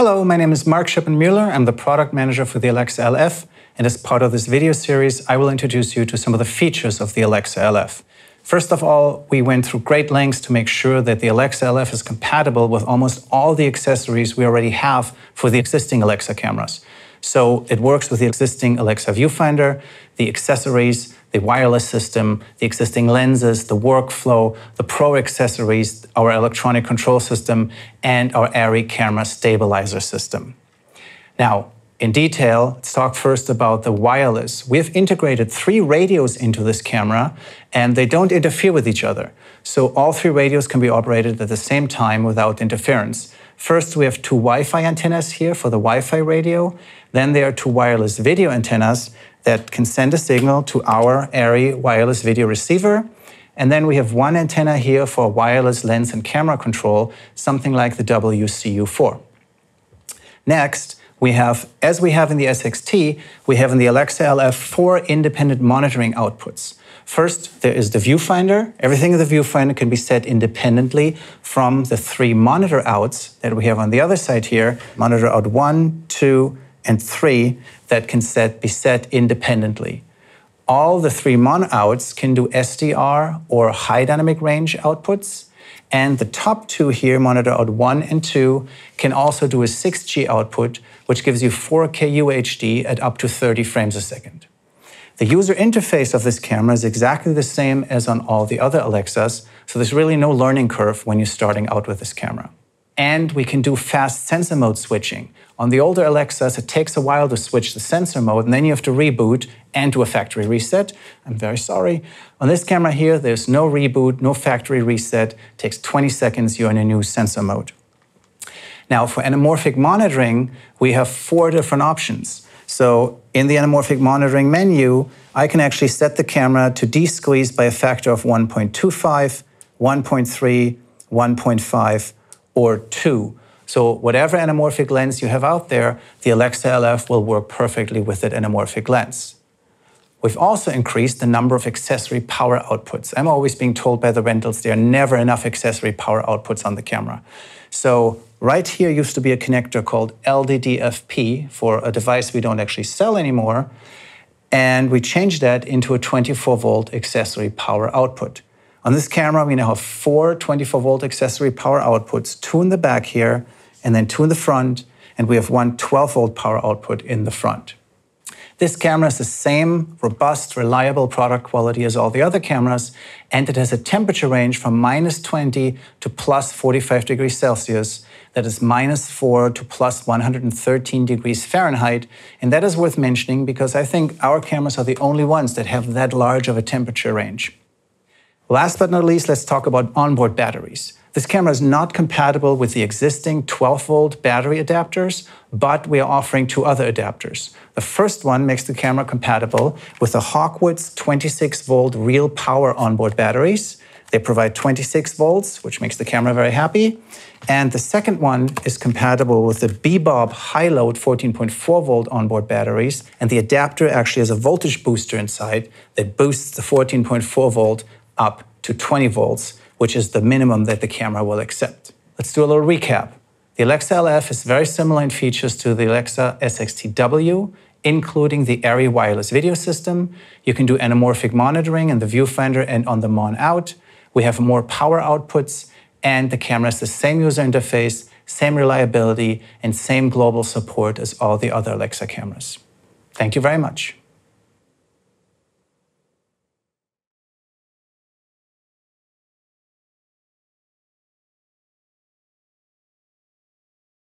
Hello, my name is Mark Schippenmuller. I'm the product manager for the Alexa LF, and as part of this video series, I will introduce you to some of the features of the Alexa LF. First of all, we went through great lengths to make sure that the Alexa LF is compatible with almost all the accessories we already have for the existing Alexa cameras. So it works with the existing Alexa viewfinder, the accessories, the wireless system, the existing lenses, the workflow, the pro accessories, our electronic control system, and our ARRI camera stabilizer system. Now, in detail, let's talk first about the wireless. We've integrated three radios into this camera, and they don't interfere with each other. So all three radios can be operated at the same time without interference. First, we have two Wi-Fi antennas here for the Wi-Fi radio. Then there are two wireless video antennas that can send a signal to our ARRI wireless video receiver. And then we have one antenna here for wireless lens and camera control, something like the WCU4. Next, we have, as we have in the SXT, we have in the Alexa LF four independent monitoring outputs. First, there is the viewfinder. Everything in the viewfinder can be set independently from the three monitor outs that we have on the other side here, monitor out one, two, and three, that can set, be set independently. All the three mon outs can do SDR or high dynamic range outputs, and the top two here, monitor out one and two, can also do a 6G output, which gives you 4K UHD at up to 30 frames a second. The user interface of this camera is exactly the same as on all the other Alexas, so there's really no learning curve when you're starting out with this camera and we can do fast sensor mode switching. On the older Alexas, it takes a while to switch the sensor mode, and then you have to reboot and do a factory reset. I'm very sorry. On this camera here, there's no reboot, no factory reset. It takes 20 seconds, you're in a new sensor mode. Now, for anamorphic monitoring, we have four different options. So in the anamorphic monitoring menu, I can actually set the camera to de-squeeze by a factor of 1.25, 1.3, 1.5, or two. So whatever anamorphic lens you have out there, the Alexa LF will work perfectly with that anamorphic lens. We've also increased the number of accessory power outputs. I'm always being told by the rentals there are never enough accessory power outputs on the camera. So right here used to be a connector called LDDFP for a device we don't actually sell anymore. And we changed that into a 24 volt accessory power output. On this camera, we now have four 24 volt accessory power outputs, two in the back here, and then two in the front, and we have one 12 volt power output in the front. This camera has the same robust, reliable product quality as all the other cameras, and it has a temperature range from minus 20 to plus 45 degrees Celsius. That is minus 4 to plus 113 degrees Fahrenheit. And that is worth mentioning because I think our cameras are the only ones that have that large of a temperature range. Last but not least, let's talk about onboard batteries. This camera is not compatible with the existing 12-volt battery adapters, but we are offering two other adapters. The first one makes the camera compatible with the Hawkwood's 26-volt real power onboard batteries. They provide 26 volts, which makes the camera very happy. And the second one is compatible with the Bebob high load 14.4 volt onboard batteries. And the adapter actually has a voltage booster inside that boosts the 14.4 volt up to 20 volts, which is the minimum that the camera will accept. Let's do a little recap. The Alexa LF is very similar in features to the Alexa SXTW, including the ARRI wireless video system. You can do anamorphic monitoring in the viewfinder and on the mon out. We have more power outputs, and the camera has the same user interface, same reliability, and same global support as all the other Alexa cameras. Thank you very much.